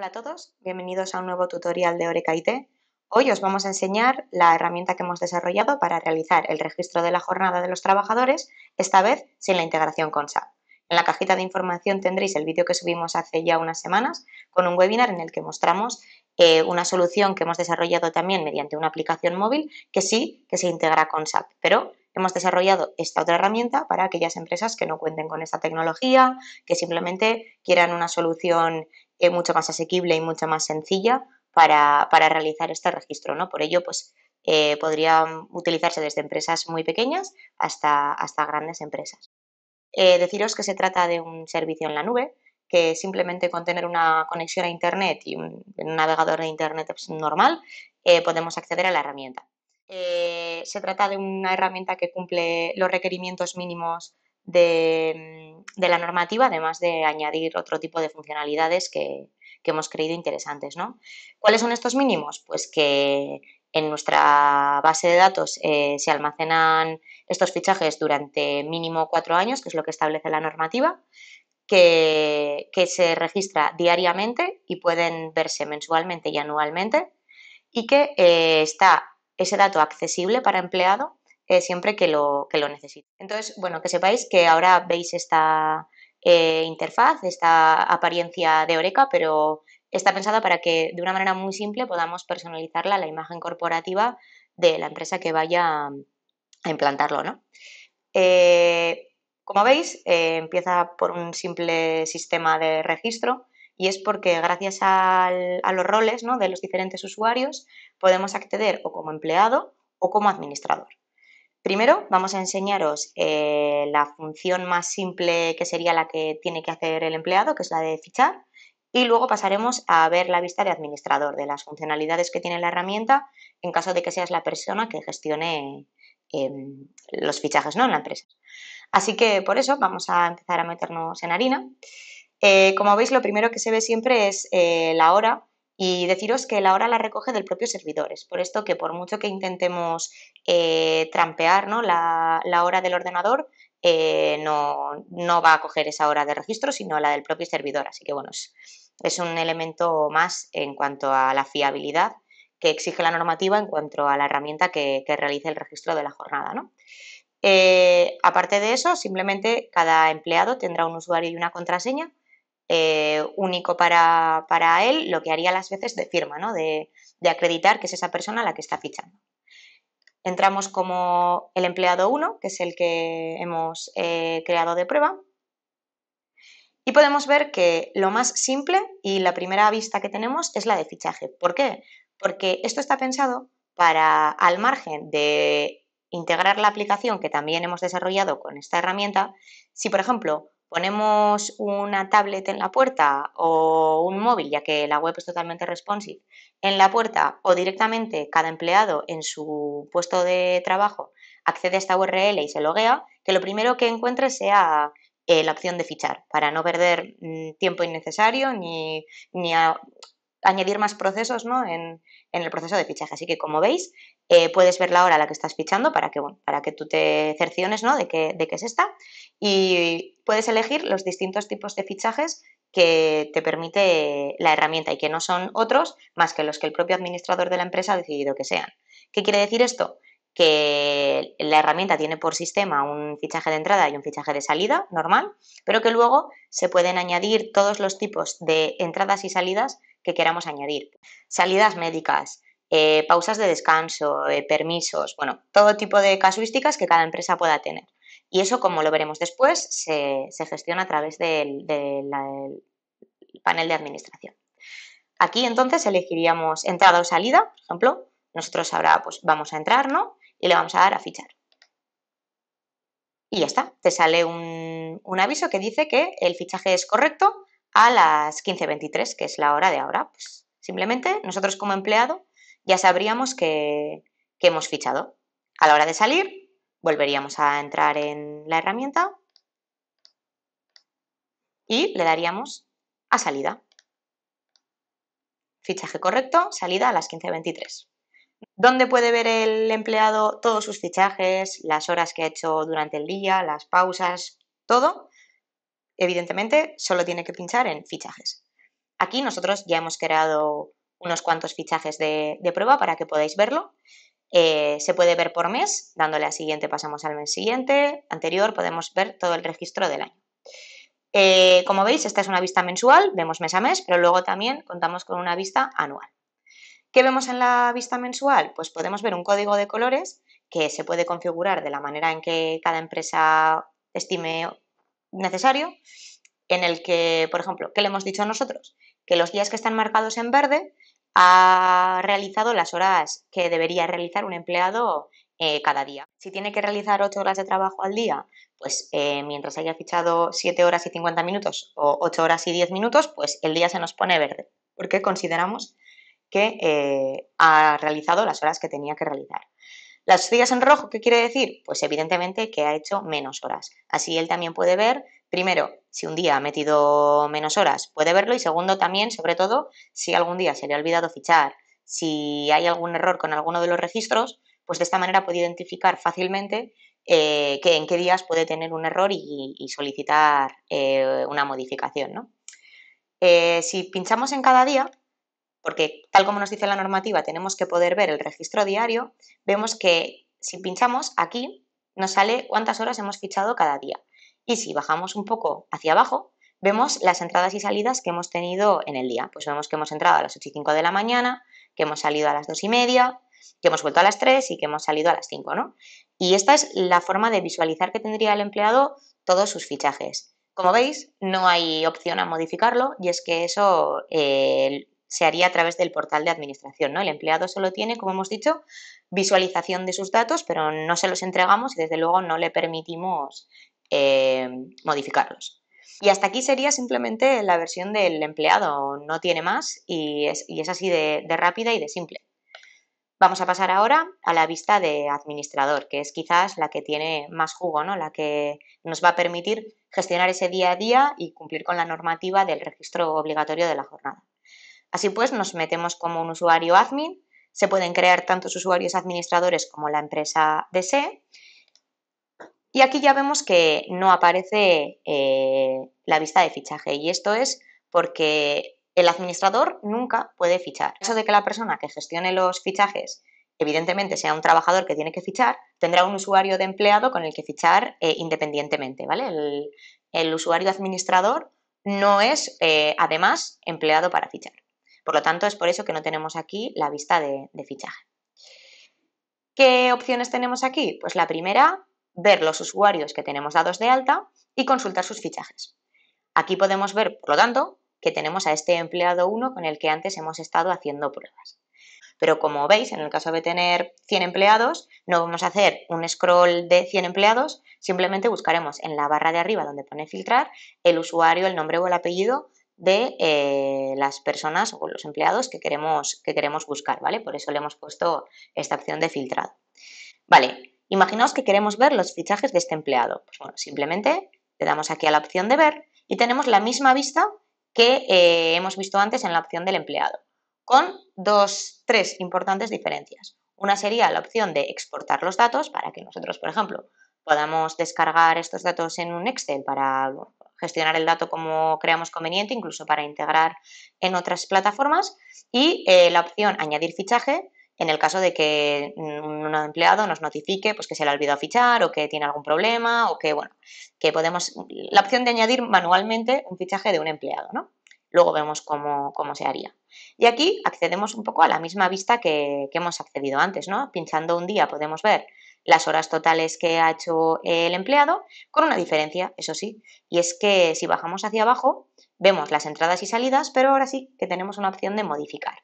Hola a todos, bienvenidos a un nuevo tutorial de Oreca IT. Hoy os vamos a enseñar la herramienta que hemos desarrollado para realizar el registro de la jornada de los trabajadores, esta vez sin la integración con SAP. En la cajita de información tendréis el vídeo que subimos hace ya unas semanas con un webinar en el que mostramos eh, una solución que hemos desarrollado también mediante una aplicación móvil que sí que se integra con SAP, pero hemos desarrollado esta otra herramienta para aquellas empresas que no cuenten con esta tecnología, que simplemente quieran una solución mucho más asequible y mucho más sencilla para, realizar este registro. ¿no? Por ello, pues eh, utilizarse desde empresas muy pequeñas hasta, hasta grandes empresas. Eh, deciros que se trata de un servicio en la nube que simplemente con tener una conexión a Internet y un, navegador de Internet pues, normal eh, podemos acceder a la herramienta. se trata de una herramienta que cumple los requerimientos mínimos de, de la normativa, además de añadir otro tipo de funcionalidades que, hemos creído interesantes. ¿no? ¿Cuáles son estos mínimos? Pues que en nuestra base de datos eh, se almacenan estos fichajes durante mínimo cuatro años, que es lo que establece la normativa, que, se registra diariamente y pueden verse mensualmente y anualmente, y que eh, está ese dato accesible para empleado eh, siempre que lo, que lo necesite. Entonces, bueno, que sepáis que ahora veis esta eh, interfaz, esta apariencia de Oreca, pero está pensada para que de una manera muy simple podamos personalizarla a la imagen corporativa de la empresa que vaya a implantarlo, eh, como veis, empieza por un simple sistema de registro y es porque gracias a los roles de los diferentes usuarios podemos acceder o como empleado o como administrador. Primero vamos a enseñaros eh, la función más simple que sería la que tiene que hacer el empleado, que es la de fichar, y luego pasaremos a ver la vista de administrador de las funcionalidades que tiene la herramienta en caso de que seas la persona que gestione em, los fichajes ¿no? en la empresa. Así que por eso vamos a empezar a meternos en harina. Eh, como veis, lo primero que se ve siempre es eh, la hora y deciros que la hora la recoge del propio servidor. Es por esto que por mucho que intentemos eh, trampear ¿no? la, hora del ordenador, eh, no, va a coger esa hora de registro, sino la del propio servidor. Así que bueno, es, un elemento más en cuanto a la fiabilidad que exige la normativa en cuanto a la herramienta que, realice el registro de la jornada. Eh, aparte de eso, simplemente cada empleado tendrá un usuario y una contraseña eh, único para, él, lo que haría las veces de firma, ¿no? de, acreditar que es esa persona la que está fichando. Entramos como el empleado 1, que es el que hemos eh, creado de prueba, y podemos ver que lo más simple y la primera vista que tenemos es la de fichaje. ¿Por qué? Porque esto está pensado para, al margen de integrar la aplicación que también hemos desarrollado con esta herramienta, si por ejemplo ponemos una tablet en la puerta o un móvil, ya que la web es totalmente responsive, en la puerta o directamente cada empleado en su puesto de trabajo accede a esta URL y se loguea, que lo primero que encuentre sea eh, la opción de fichar, para no perder mm, tiempo innecesario ni, añadir más procesos ¿no? en, en, el proceso de fichaje. Así que como veis, eh, puedes ver la hora a la que estás fichando para que, bueno, para que tú te cerciones ¿no? de, qué de está es esta y puedes elegir los distintos tipos de fichajes que te permite la herramienta y que no son otros más que los que el propio administrador de la empresa ha decidido que sean. ¿Qué quiere decir esto? que la herramienta tiene por sistema un fichaje de entrada y un fichaje de salida normal, pero que luego se pueden añadir todos los tipos de entradas y salidas que queramos añadir. Salidas médicas, eh, pausas de descanso, eh, permisos, bueno, todo tipo de casuísticas que cada empresa pueda tener. Y eso, como lo veremos después, se, gestiona a través del, panel de administración. Aquí entonces elegiríamos entrada o salida, por ejemplo. Nosotros ahora pues vamos a entrar, ¿no? Y le vamos a dar a fichar. Y ya está, te sale un, aviso que dice que el fichaje es correcto a las 15.23, que es la hora de ahora. Pues simplemente nosotros como empleado ya sabríamos que, que hemos fichado. A la hora de salir, volveríamos a entrar en la herramienta y le daríamos a salida. Fichaje correcto, salida a las 15.23. ¿Dónde puede ver el empleado todos sus fichajes, las horas que ha hecho durante el día, las pausas, todo? Evidentemente, solo tiene que pinchar en fichajes. Aquí nosotros ya hemos creado unos cuantos fichajes de, prueba para que podáis verlo. Eh, se puede ver por mes, dándole a siguiente pasamos al mes siguiente, anterior podemos ver todo el registro del año. Eh, como veis, esta es una vista mensual, vemos mes a mes, pero luego también contamos con una vista anual. ¿Qué vemos en la vista mensual? Pues podemos ver un código de colores que se puede configurar de la manera en que cada empresa estime necesario, en el que, por ejemplo, ¿qué le hemos dicho a nosotros? Que los días que están marcados en verde ha realizado las horas que debería realizar un empleado eh, cada día. Si tiene que realizar 8 horas de trabajo al día, pues eh, mientras haya fichado 7 horas y 50 minutos o 8 horas y 10 minutos, pues el día se nos pone verde, porque consideramos que eh, ha realizado las horas que tenía que realizar. Las días en rojo, ¿qué quiere decir? Pues evidentemente que ha hecho menos horas. Así él también puede ver primero, si un día ha metido menos horas, puede verlo. Y segundo, también, sobre todo, si algún día se le ha olvidado fichar, si hay algún error con alguno de los registros, pues de esta manera puede identificar fácilmente eh, que en qué días puede tener un error y, solicitar eh, una modificación. Eh, si pinchamos en cada día, porque tal como nos dice la normativa tenemos que poder ver el registro diario, vemos que si pinchamos aquí nos sale cuántas horas hemos fichado cada día. Y si bajamos un poco hacia abajo, vemos las entradas y salidas que hemos tenido en el día. Pues vemos que hemos entrado a las 8 y 5 de la mañana, que hemos salido a las 2 y media, que hemos vuelto a las 3 y que hemos salido a las 5, ¿no? Y esta es la forma de visualizar que tendría el empleado todos sus fichajes. Como veis, no hay opción a modificarlo y es que eso eh, se haría a través del portal de administración. ¿no? El empleado solo tiene, como hemos dicho, visualización de sus datos, pero no se los entregamos y desde luego no le permitimos eh, modificarlos. Y hasta aquí sería simplemente la versión del empleado, no tiene más y es, así de, rápida y de simple. Vamos a pasar ahora a la vista de administrador, que es quizás la que tiene más jugo, ¿no? la que nos va a permitir gestionar ese día a día y cumplir con la normativa del registro obligatorio de la jornada. Así pues, nos metemos como un usuario admin, se pueden crear tantos usuarios administradores como la empresa desee y aquí ya vemos que no aparece eh, la vista de fichaje y esto es porque el administrador nunca puede fichar. Eso de que la persona que gestione los fichajes evidentemente sea un trabajador que tiene que fichar, tendrá un usuario de empleado con el que fichar eh, independientemente, ¿vale? El, usuario administrador no es, eh, además, empleado para fichar. Por lo tanto, es por eso que no tenemos aquí la vista de fichaje. ¿Qué opciones tenemos aquí? Pues la primera, ver los usuarios que tenemos dados de alta y consultar sus fichajes. Aquí podemos ver, por lo tanto, que tenemos a este empleado 1 con el que antes hemos estado haciendo pruebas. Pero como veis, en el caso de tener 100 empleados, no vamos a hacer un scroll de 100 empleados, simplemente buscaremos en la barra de arriba donde pone filtrar el usuario, el nombre o el apellido de eh, las personas o los empleados que queremos, que queremos buscar, ¿vale? Por eso le hemos puesto esta opción de filtrado. Vale, Imaginaos que queremos ver los fichajes de este empleado. Pues bueno, simplemente le damos aquí a la opción de ver y tenemos la misma vista que eh, hemos visto antes en la opción del empleado, con dos, tres importantes diferencias. Una sería la opción de exportar los datos para que nosotros, por ejemplo, podamos descargar estos datos en un Excel para gestionar el dato como creamos conveniente, incluso para integrar en otras plataformas. Y eh, la opción añadir fichaje, en el caso de que un empleado nos notifique pues, que se le ha olvidado fichar o que tiene algún problema o que, bueno, que podemos, la opción de añadir manualmente un fichaje de un empleado, ¿no? Luego vemos cómo, se haría. Y aquí accedemos un poco a la misma vista que, que hemos accedido antes, ¿no? Pinchando un día podemos ver las horas totales que ha hecho el empleado, con una diferencia, eso sí, y es que si bajamos hacia abajo, vemos las entradas y salidas, pero ahora sí que tenemos una opción de modificar.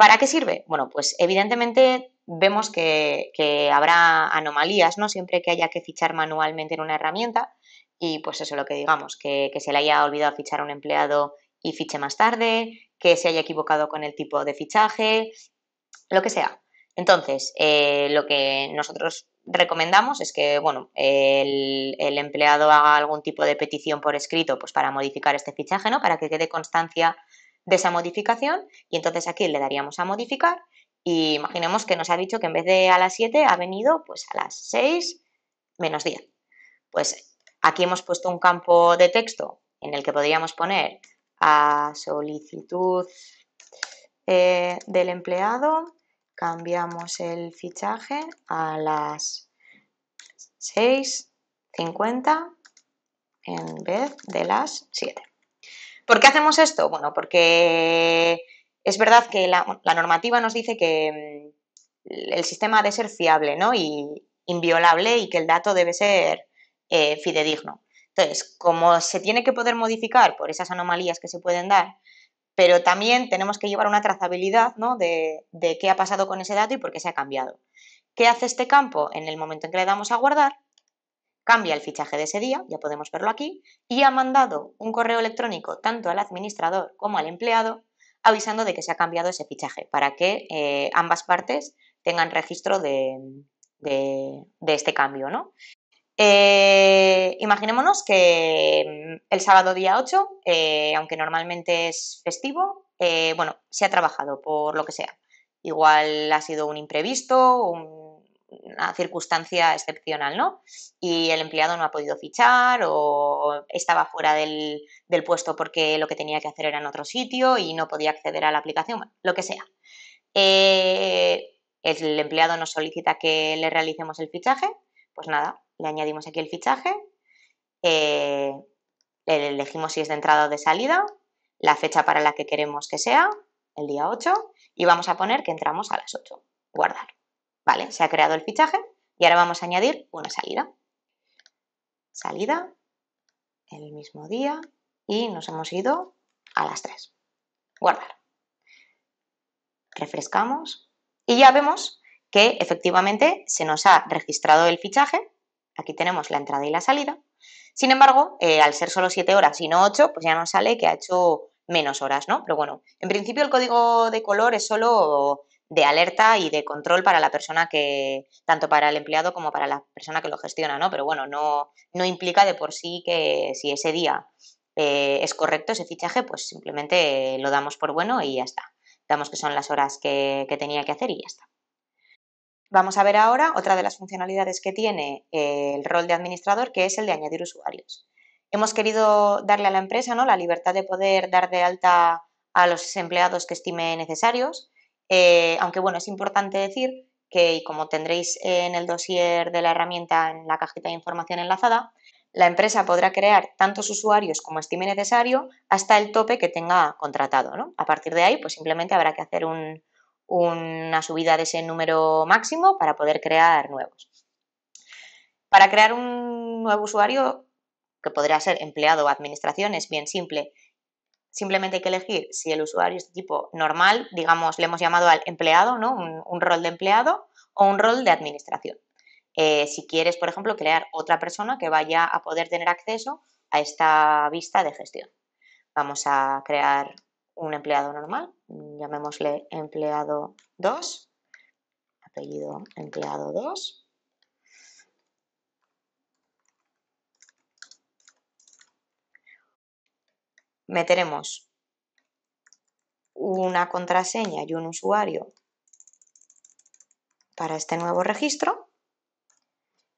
¿Para qué sirve? Bueno, pues evidentemente vemos que, habrá anomalías, ¿no? Siempre que haya que fichar manualmente en una herramienta y pues eso lo que digamos, que, se le haya olvidado fichar a un empleado y fiche más tarde, que se haya equivocado con el tipo de fichaje, lo que sea. Entonces, eh, lo que nosotros recomendamos es que, bueno, el, el, empleado haga algún tipo de petición por escrito, pues para modificar este fichaje, ¿no? Para que quede constancia de esa modificación y entonces aquí le daríamos a modificar y imaginemos que nos ha dicho que en vez de a las 7 ha venido pues a las 6 menos 10. Pues aquí hemos puesto un campo de texto en el que podríamos poner a solicitud eh, del empleado cambiamos el fichaje a las 6.50 en vez de las 7. ¿Por qué hacemos esto? Bueno, porque es verdad que la, normativa nos dice que mm, el sistema ha de ser fiable ¿no? y inviolable y que el dato debe ser eh, fidedigno. Entonces, como se tiene que poder modificar por esas anomalías que se pueden dar, pero también tenemos que llevar una trazabilidad de qué ha pasado con ese dato y por qué se ha cambiado. ¿Qué hace este campo? En el momento en que le damos a guardar, cambia el fichaje de ese día, ya podemos verlo aquí, y ha mandado un correo electrónico tanto al administrador como al empleado avisando de que se ha cambiado ese fichaje para que eh, ambas partes tengan registro de, este cambio. ¿no? Eh, imaginémonos que mm, el sábado día 8, eh, aunque normalmente es festivo, bueno, se ha trabajado por lo que sea. Igual ha sido un imprevisto, un una circunstancia excepcional, ¿no? Y el empleado no ha podido fichar o estaba fuera del, puesto porque lo que tenía que hacer era en otro sitio y no podía acceder a la aplicación, lo que sea. Eh, el empleado nos solicita que le realicemos el fichaje, pues nada, le añadimos aquí el fichaje, eh, elegimos si es de entrada o de salida, la fecha para la que queremos que sea, el día 8, y vamos a poner que entramos a las 8. Guardar. Vale, se ha creado el fichaje y ahora vamos a añadir una salida. Salida, el mismo día y nos hemos ido a las 3. Guardar. Refrescamos y ya vemos que efectivamente se nos ha registrado el fichaje. Aquí tenemos la entrada y la salida. Sin embargo, eh, al ser solo 7 horas y no 8, pues ya nos sale que ha hecho menos horas, ¿no? Pero bueno, en principio el código de color es solo de alerta y de control para la persona que, tanto para el empleado como para la persona que lo gestiona, ¿no? Pero bueno, no, no implica de por sí que si ese día eh, es correcto ese fichaje, pues simplemente lo damos por bueno y ya está. Damos que son las horas que, tenía que hacer y ya está. Vamos a ver ahora otra de las funcionalidades que tiene eh, el rol de administrador, que es el de añadir usuarios. Hemos querido darle a la empresa ¿no? la libertad de poder dar de alta a los empleados que estime necesarios, eh, aunque bueno, es importante decir que, y como tendréis en el dossier de la herramienta en la cajita de información enlazada, la empresa podrá crear tantos usuarios como estime necesario hasta el tope que tenga contratado. ¿no? A partir de ahí, pues simplemente habrá que hacer una subida de ese número máximo para poder crear nuevos. Para crear un nuevo usuario, que podrá ser empleado o administración, es bien simple. Simplemente hay que elegir si el usuario es de tipo normal, digamos, le hemos llamado al empleado, ¿no? Un, rol de empleado o un rol de administración. Eh, si quieres, por ejemplo, crear otra persona que vaya a poder tener acceso a esta vista de gestión. Vamos a crear un empleado normal, llamémosle empleado 2, apellido empleado 2. meteremos una contraseña y un usuario para este nuevo registro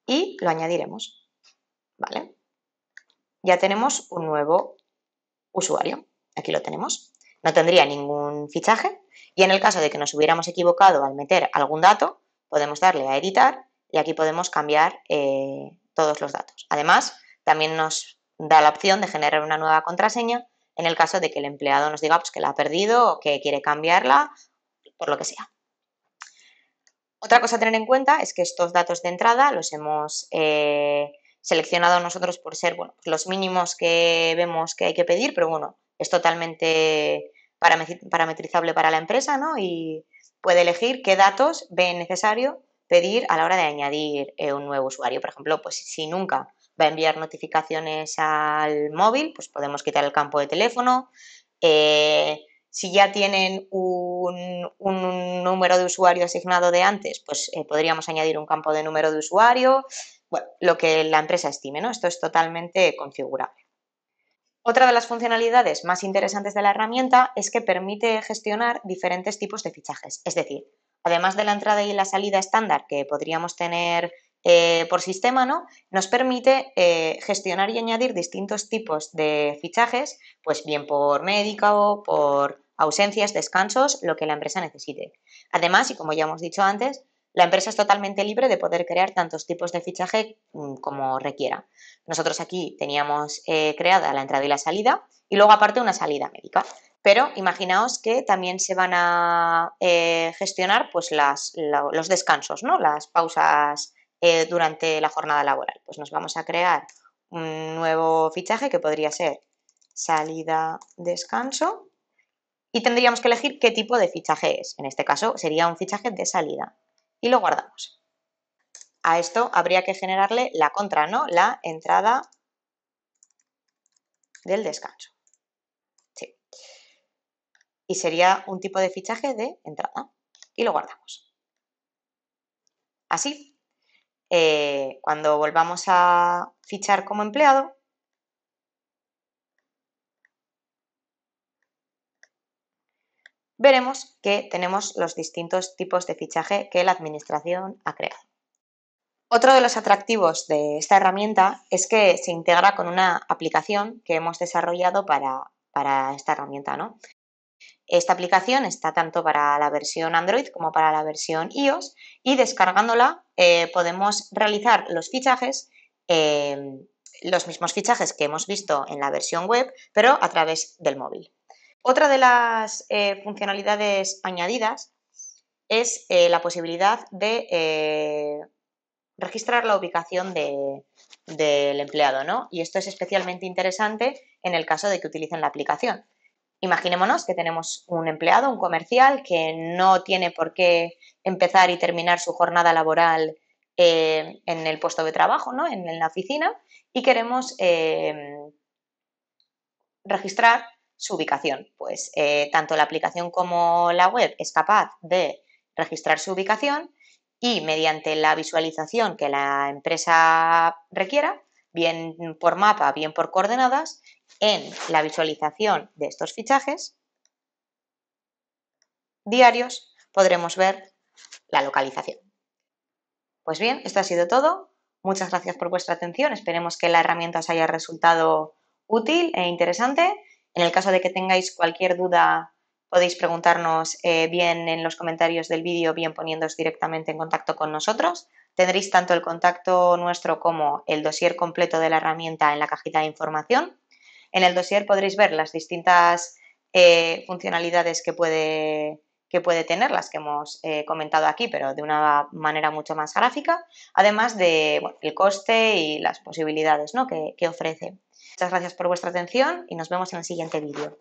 y lo añadiremos. ¿Vale? Ya tenemos un nuevo usuario. Aquí lo tenemos. No tendría ningún fichaje y en el caso de que nos hubiéramos equivocado al meter algún dato, podemos darle a editar y aquí podemos cambiar eh, todos los datos. Además, también nos da la opción de generar una nueva contraseña en el caso de que el empleado nos diga ah, pues, que la ha perdido o que quiere cambiarla, por lo que sea. Otra cosa a tener en cuenta es que estos datos de entrada los hemos eh, seleccionado nosotros por ser bueno, pues los mínimos que vemos que hay que pedir, pero bueno, es totalmente parametrizable para la empresa y puede elegir qué datos ve necesario pedir a la hora de añadir eh, un nuevo usuario. Por ejemplo, pues si nunca va a enviar notificaciones al móvil, pues podemos quitar el campo de teléfono. Eh, si ya tienen un, número de usuario asignado de antes, pues eh, podríamos añadir un campo de número de usuario, bueno, lo que la empresa estime, ¿no? Esto es totalmente configurable. Otra de las funcionalidades más interesantes de la herramienta es que permite gestionar diferentes tipos de fichajes. Es decir, además de la entrada y la salida estándar que podríamos tener eh, por sistema, ¿no? Nos permite eh, gestionar y añadir distintos tipos de fichajes, pues bien por médica o por ausencias, descansos, lo que la empresa necesite. Además, y como ya hemos dicho antes, la empresa es totalmente libre de poder crear tantos tipos de fichaje mm, como requiera. Nosotros aquí teníamos eh, creada la entrada y la salida y luego aparte una salida médica. Pero imaginaos que también se van a gestionar pues los descansos, ¿no? las pausas eh, durante la jornada laboral. Pues nos vamos a crear un nuevo fichaje que podría ser salida, descanso y tendríamos que elegir qué tipo de fichaje es. En este caso sería un fichaje de salida y lo guardamos. A esto habría que generarle la contra, ¿no? La entrada del descanso. Y sería un tipo de fichaje de entrada y lo guardamos. Así eh, cuando volvamos a fichar como empleado, veremos que tenemos los distintos tipos de fichaje que la administración ha creado. Otro de los atractivos de esta herramienta es que se integra con una aplicación que hemos desarrollado para, esta herramienta. Esta aplicación está tanto para la versión Android como para la versión iOS y descargándola eh, podemos realizar los fichajes, eh, los mismos fichajes que hemos visto en la versión web, pero a través del móvil. Otra de las eh, funcionalidades añadidas es la posibilidad de registrar la ubicación del empleado, ¿no? Y esto es especialmente interesante en el caso de que utilicen la aplicación, Imaginémonos que tenemos un empleado, un comercial, que no tiene por qué empezar y terminar su jornada laboral eh, en el puesto de trabajo, ¿no? en, la oficina, y queremos eh, registrar su ubicación. Pues eh, tanto la aplicación como la web es capaz de registrar su ubicación y mediante la visualización que la empresa requiera, bien por mapa, bien por coordenadas, en la visualización de estos fichajes diarios podremos ver la localización. Pues bien, esto ha sido todo. Muchas gracias por vuestra atención. Esperemos que la herramienta os haya resultado útil e interesante. En el caso de que tengáis cualquier duda, podéis preguntarnos eh, bien en los comentarios del vídeo, bien poniéndoos directamente en contacto con nosotros. Tendréis tanto el contacto nuestro como el dossier completo de la herramienta en la cajita de información. En el dossier podréis ver las distintas eh, funcionalidades que puede, que puede tener, las que hemos eh, comentado aquí, pero de una manera mucho más gráfica, además del coste y las posibilidades que ofrece. Muchas gracias por vuestra atención y nos vemos en el siguiente vídeo.